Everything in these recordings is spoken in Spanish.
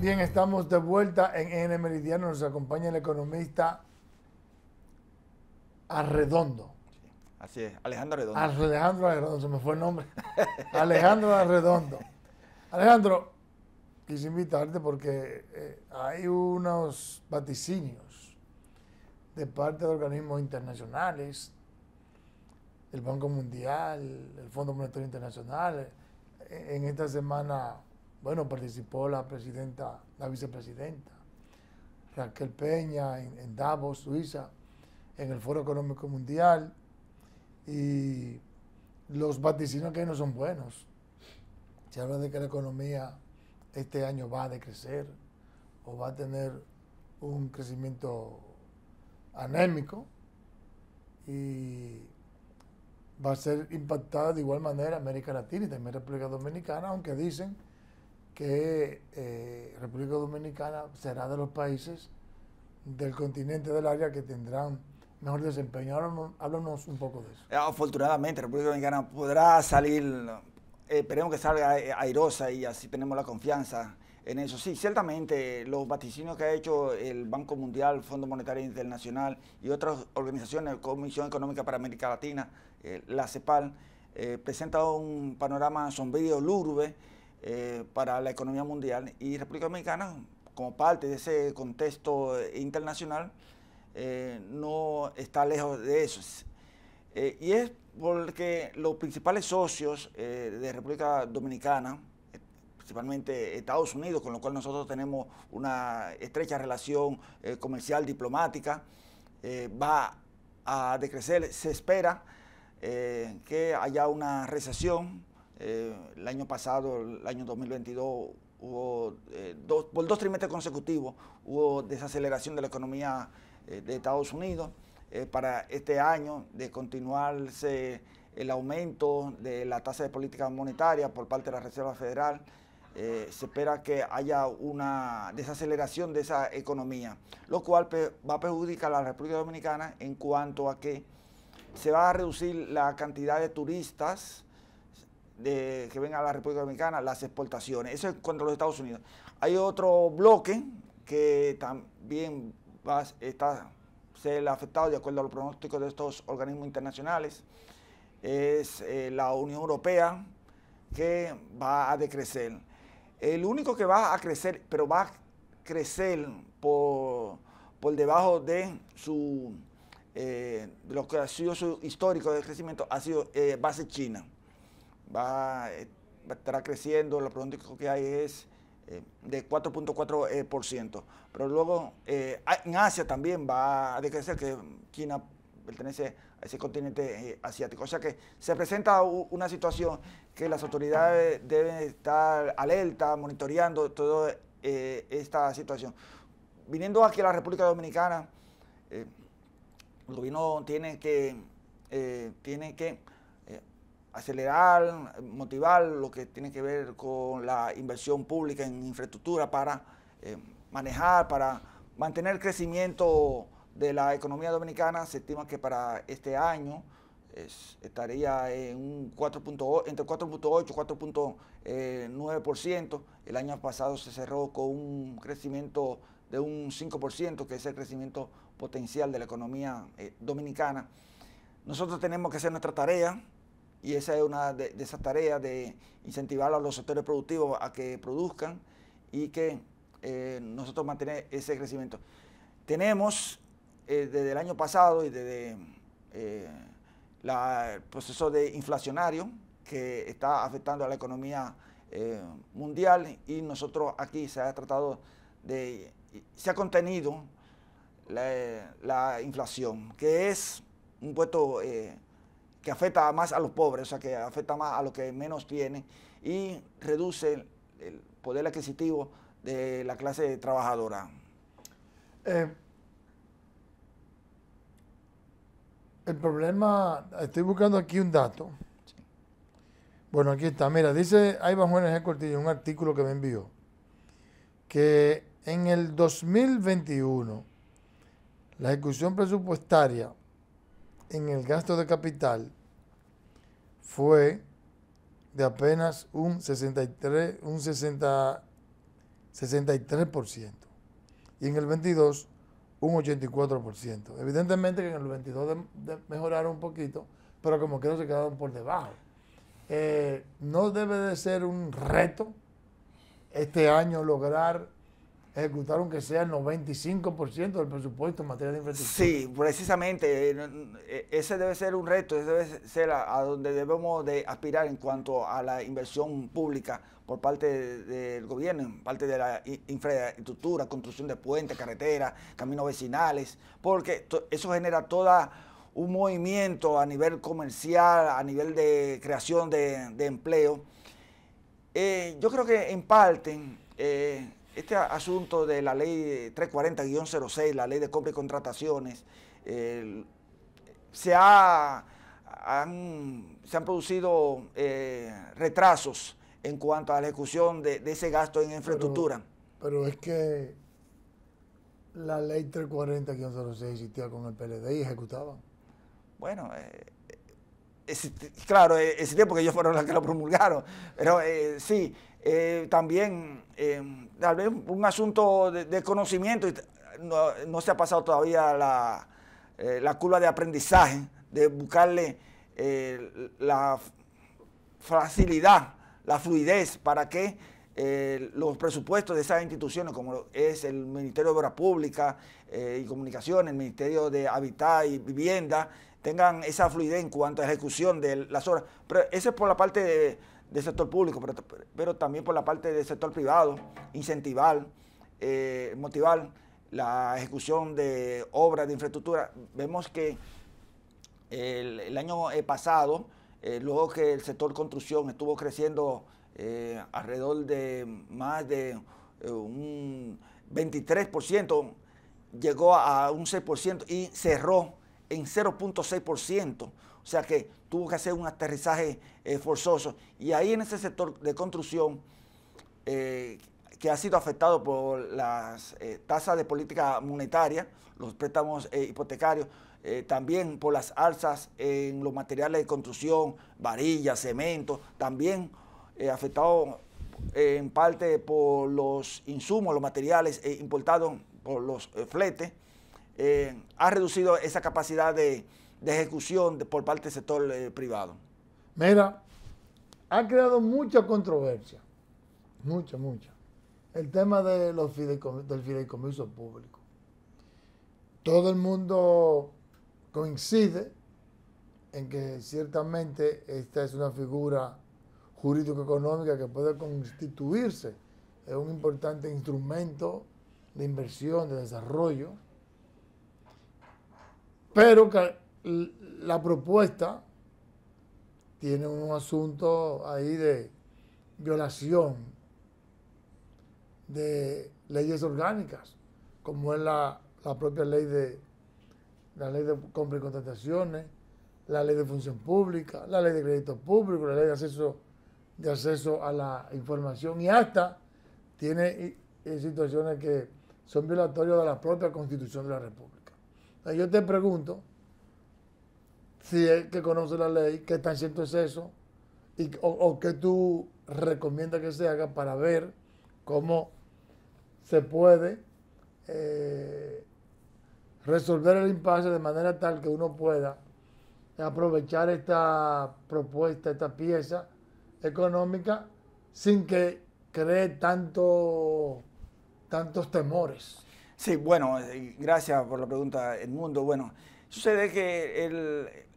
Bien, estamos de vuelta en N Meridiano. Nos acompaña el economista Arredondo. así es, Alejandro Arredondo. Alejandro Arredondo, se me fue el nombre. Alejandro Arredondo. Alejandro, quise invitarte porque eh, hay unos vaticinios de parte de organismos internacionales, el Banco Mundial, el Fondo Monetario Internacional. Eh, en esta semana bueno, participó la presidenta, la vicepresidenta Raquel Peña en, Davos, Suiza, en el Foro Económico Mundial. Y los vaticinos que no son buenos. Se habla de que la economía este año va a decrecer o va a tener un crecimiento anémico y va a ser impactada de igual manera América Latina y también República Dominicana, aunque dicen que eh, República Dominicana será de los países del continente del área que tendrán mejor desempeño. Háblanos, un poco de eso. Eh, afortunadamente, República Dominicana podrá salir, eh, esperemos que salga airosa y así tenemos la confianza en eso. Sí, ciertamente los vaticinios que ha hecho el Banco Mundial, Fondo Monetario Internacional y otras organizaciones, Comisión Económica para América Latina, la CEPAL, eh, presenta un panorama sombrío, lurbe. Eh, para la economía mundial y República Dominicana, como parte de ese contexto eh, internacional, eh, no está lejos de eso. y es porque los principales socios de República Dominicana, principalmente Estados Unidos, con lo cual nosotros tenemos una estrecha relación comercial, diplomática, va a decrecer, se espera que haya una recesión eh, el año pasado, el año 2022, hubo eh, dos, por dos trimestres consecutivos hubo desaceleración de la economía eh, de Estados Unidos. para este año, de continuarse el aumento de la tasa de política monetaria por parte de la Reserva Federal, se espera que haya una desaceleración de esa economía, lo cual va a perjudicar a la República Dominicana en cuanto a que se va a reducir la cantidad de turistas de que venga a la República Dominicana las exportaciones. Eso es contra los Estados Unidos. Hay otro bloque que también va, a ser afectado de acuerdo a los pronósticos de estos organismos internacionales. Es eh, la Unión Europea que va a decrecer. El único que va a crecer, pero va a crecer por, debajo de su eh, lo que ha sido su histórico de crecimiento, ha sido eh, base China va, a eh, estará creciendo, lo pronóstico que hay es eh, de 4.4%. Eh, pero luego en Asia también va a decrecer, que China pertenece a ese continente asiático. O sea que se presenta una situación que las autoridades deben estar alerta, monitoreando toda esta situación. Viniendo aquí a la República Dominicana, el gobierno tiene que, tiene que acelerar, motivar lo que tiene que ver con la inversión pública en infraestructura para eh, manejar, para mantener el crecimiento de la economía dominicana. Se estima que para este año estaría en un 4.8, entre 4.8 y 4.9%. Eh, el año pasado se cerró con un crecimiento de un 5%, que es el crecimiento potencial de la economía eh, dominicana. Nosotros tenemos que hacer nuestra tarea, y esa es una de, esas tareas de incentivar a los sectores productivos a que produzcan y que eh, nosotros mantener ese crecimiento. Tenemos eh, desde el año pasado y desde eh, el proceso de inflacionario que está afectando a la economía mundial y nosotros aquí se ha tratado de, se ha contenido la inflación, que es un puesto que afecta más a los pobres, o sea, que afecta más a los que menos tienen y reduce el poder adquisitivo de la clase trabajadora. Eh, el problema, estoy buscando aquí un dato. Bueno, aquí está. Mira, dice Iván Juan G. Cortillo, un artículo que me envió, que en el 2021 la ejecución presupuestaria en el gasto de capital fue de apenas un 63, un 60, 63% y en el 22 un 84%. Evidentemente que en el 22 mejoraron un poquito, pero como que se quedaron por debajo. Eh, no debe de ser un reto este año lograr ejecutaron que sea el 95% del presupuesto en materia de infraestructura. Sí, precisamente. Eh, eh, ese debe ser un reto, ese debe ser a, donde debemos de aspirar en cuanto a la inversión pública por parte del gobierno, en parte de la infraestructura, construcción de puentes, carreteras, caminos vecinales, porque eso genera toda un movimiento a nivel comercial, a nivel de creación de, empleo. Eh, yo creo que en parte este asunto de la ley 340-06, la ley de compra y contrataciones, se, han, producido eh, retrasos en cuanto a la ejecución de, ese gasto en infraestructura. Pero, es que la ley 340-06 existía con el PLD y ejecutaba. Bueno, eh, claro, eh, existía porque ellos fueron los que lo promulgaron. Pero sí, eh, también em, tal vez un asunto de, conocimiento y no, se ha pasado todavía la, eh, la curva de aprendizaje, de buscarle eh, la facilidad, la fluidez para que los presupuestos de esas instituciones, como es el Ministerio de Obras Públicas y Comunicaciones, el Ministerio de Habitat y Vivienda, tengan esa fluidez en cuanto a ejecución de las obras. Pero eso es por la parte de del sector público, pero, también por la parte del sector privado, incentivar, eh, motivar la ejecución de obras de infraestructura. Vemos que el, año eh, pasado, eh, luego que el sector construcción estuvo creciendo alrededor de más de un 23%, llegó a un 6% y cerró en 0.6%. O sea que tuvo que hacer un aterrizaje eh, forzoso. Y ahí en ese sector de construcción, eh, que ha sido afectado por las eh, tasas de política monetaria, los préstamos hipotecarios, también por las alzas en los materiales de construcción, varillas, cemento, también afectado en parte por los insumos, los materiales importados por los fletes, ha reducido esa capacidad de de ejecución por parte del sector eh, privado. Mira, ha creado mucha controversia, mucha, mucha, el tema de los del fideicomiso público. Todo el mundo coincide en que ciertamente esta es una figura jurídico-económica que puede constituirse en un importante instrumento de inversión, de desarrollo, pero que la propuesta tiene un asunto ahí de violación de leyes orgánicas, como es la, propia ley de la ley de compra y contrataciones, la ley de función pública, la ley de crédito público, la ley de acceso, de acceso a la información y hasta tiene situaciones que son violatorias de la propia constitución de la República. Yo te pregunto, si es que conoce la ley, qué tan cierto es eso, y, o, qué tú recomiendas que se haga para ver cómo se puede eh, resolver el impasse de manera tal que uno pueda aprovechar esta propuesta, esta pieza económica, sin que cree tantos temores. Sí, bueno, eh, gracias por la pregunta, Edmundo. Bueno, Sucede que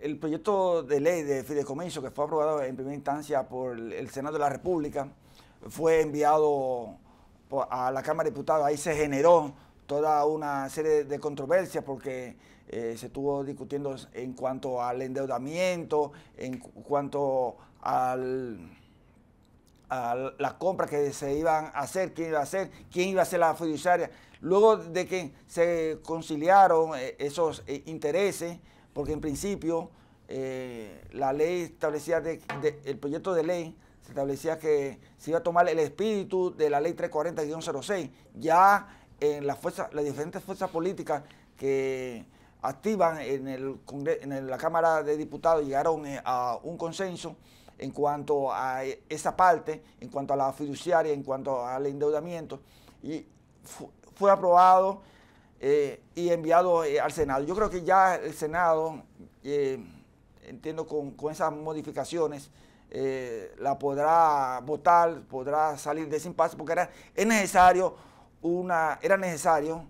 el, proyecto de ley de fideicomiso que fue aprobado en primera instancia por el Senado de la República fue enviado a la Cámara de Diputados. Ahí se generó toda una serie de controversias porque eh, se estuvo discutiendo en cuanto al endeudamiento, en cuanto al las compras que se iban a hacer, quién iba a hacer, quién iba a ser la fiduciaria. Luego de que se conciliaron eh, esos eh, intereses, porque en principio eh, la ley establecía, el proyecto de ley se establecía que se iba a tomar el espíritu de la ley 340-06. Ya en las las diferentes fuerzas políticas que activan en, en la Cámara de Diputados llegaron a un consenso en cuanto a esa parte, en cuanto a la fiduciaria, en cuanto al endeudamiento, y fue aprobado eh, y enviado eh, al Senado. Yo creo que ya el Senado, eh, entiendo con, esas modificaciones, la podrá votar, podrá salir de ese impasse, porque era, necesario una, era necesario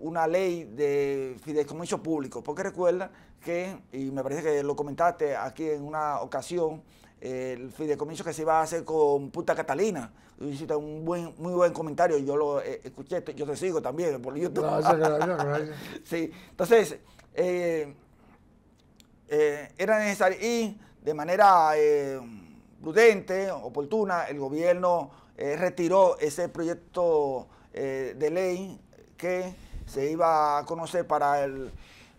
una ley de fideicomiso público, porque recuerda que, y me parece que lo comentaste aquí en una ocasión, el fideicomiso que se iba a hacer con Puta Catalina. Hiciste un buen, muy buen comentario, yo lo eh, escuché, yo te sigo también por YouTube. sí, entonces, eh, eh, era necesario y de manera prudente, oportuna, el gobierno retiró ese proyecto de ley que se iba a conocer para el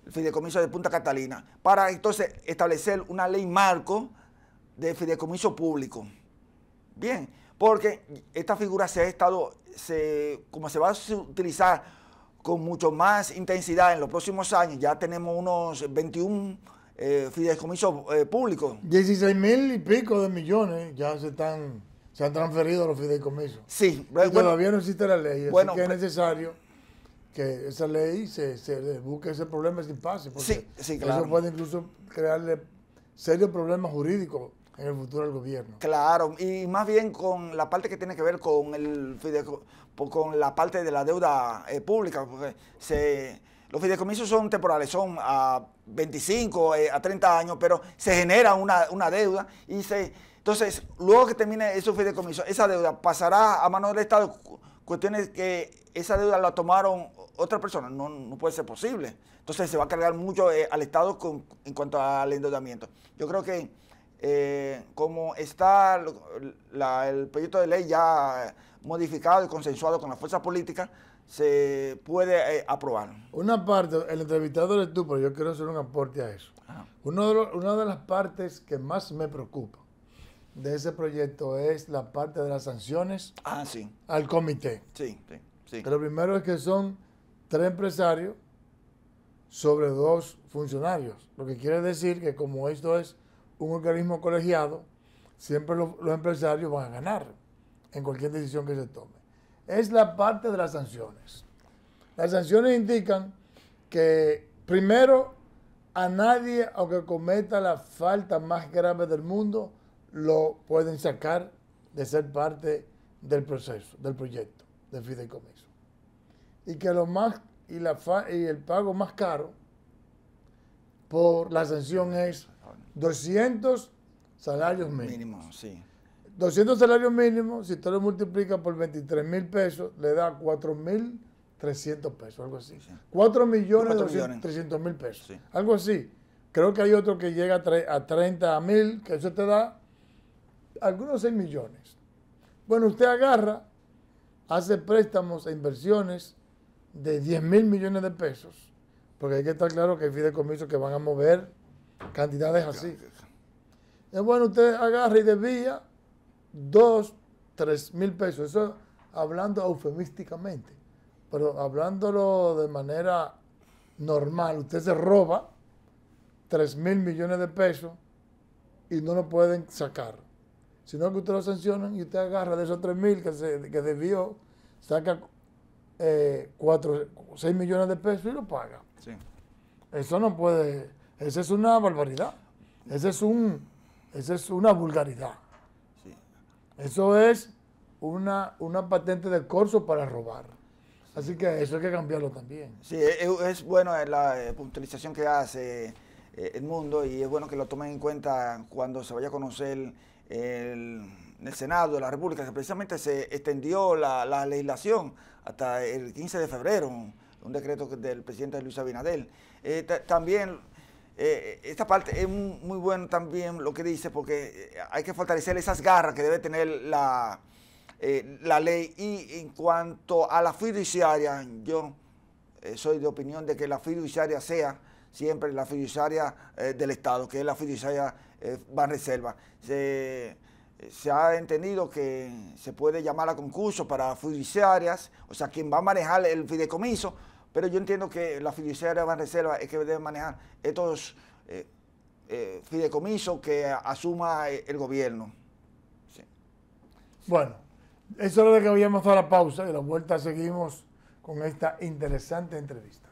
el fideicomiso de Punta Catalina, para entonces establecer una ley marco de fideicomiso público. Bien, porque esta figura se ha estado, se, como se va a utilizar con mucho más intensidad en los próximos años, ya tenemos unos 21 eh, fideicomisos eh, públicos. 16 mil y pico de millones ya se están se han transferido los fideicomisos. Sí, bueno, todavía no existe la ley, bueno, que es pues, necesario que esa ley se, se busque ese problema sin pase. Porque sí, Eso puede incluso crearle serios problemas jurídicos en el futuro del gobierno. Claro, y más bien con la parte que tiene que ver con el con la parte de la deuda eh, pública, porque se, los fideicomisos son temporales, son a 25, eh, a 30 años, pero se genera una, deuda y se... Entonces, luego que termine esos fideicomisos, esa deuda pasará a manos del Estado cuestiones que esa deuda la tomaron otras personas, no, puede ser posible. Entonces se va a cargar mucho eh, al Estado con, en cuanto al endeudamiento. Yo creo que eh, como está el proyecto de ley ya modificado y consensuado con las fuerzas políticas, se puede eh, aprobar. Una parte, el entrevistador es tú, pero yo quiero hacer un aporte a eso. una de las partes que más me preocupa de ese proyecto es la parte de las sanciones ah, al comité. Sí, sí, Lo primero es que son tres empresarios sobre dos funcionarios, lo que quiere decir que como esto es un organismo colegiado, siempre los empresarios van a ganar en cualquier decisión que se tome. Es la parte de las sanciones. Las sanciones indican que primero a nadie, aunque cometa la falta más grave del mundo, lo pueden sacar de ser parte del proceso, del proyecto de fideicomiso. Y que lo más y, la fa, y el pago más caro por la ascensión es 200 salarios mínimos. 200 salarios mínimos, si usted lo multiplica por 23 mil pesos, le da 4 mil 300 pesos, algo así. Sí. 4 millones 300 mil pesos, algo así. Creo que hay otro que llega a 30 mil, que eso te da algunos 6 millones. Bueno, usted agarra, hace préstamos e inversiones de 10 mil millones de pesos, porque hay que estar claro que hay fideicomisos que van a mover cantidades así. es bueno, usted agarra y desvía 2, 3 mil pesos. Eso hablando eufemísticamente, pero hablándolo de manera normal, usted se roba 3 mil millones de pesos y no lo pueden sacar sino que usted lo sanciona y usted agarra de esos 3 mil que, que debió, saca 4, eh, 6 millones de pesos y lo paga. Eso no puede, esa es una barbaridad, esa es, un, es una vulgaridad. Eso es una, una patente de corso para robar. Así que eso hay que cambiarlo también. Sí, es, e, es bueno eh, la eh, puntualización que hace el mundo y es bueno que lo tomen en cuenta cuando se vaya a conocer en el Senado de la República, que precisamente se extendió la, legislación hasta el 15 de febrero, un decreto del presidente Luis Abinadel. Eh, también eh, esta parte es muy bueno también lo que dice, porque eh, hay que fortalecer esas garras que debe tener la, la ley. Y en cuanto a la fiduciaria, yo soy de opinión de que la fiduciaria sea siempre la fiduciaria del Estado, que es la fiduciaria eh, reserva Se, se ha entendido que se puede llamar a concurso para fiduciarias, o sea, quien va a manejar el fideicomiso, pero yo entiendo que la fiduciaria de reserva es que debe manejar estos eh, eh, fideicomisos que asuma el gobierno. Bueno, eso es lo que habíamos a la pausa y la vuelta seguimos con esta interesante entrevista.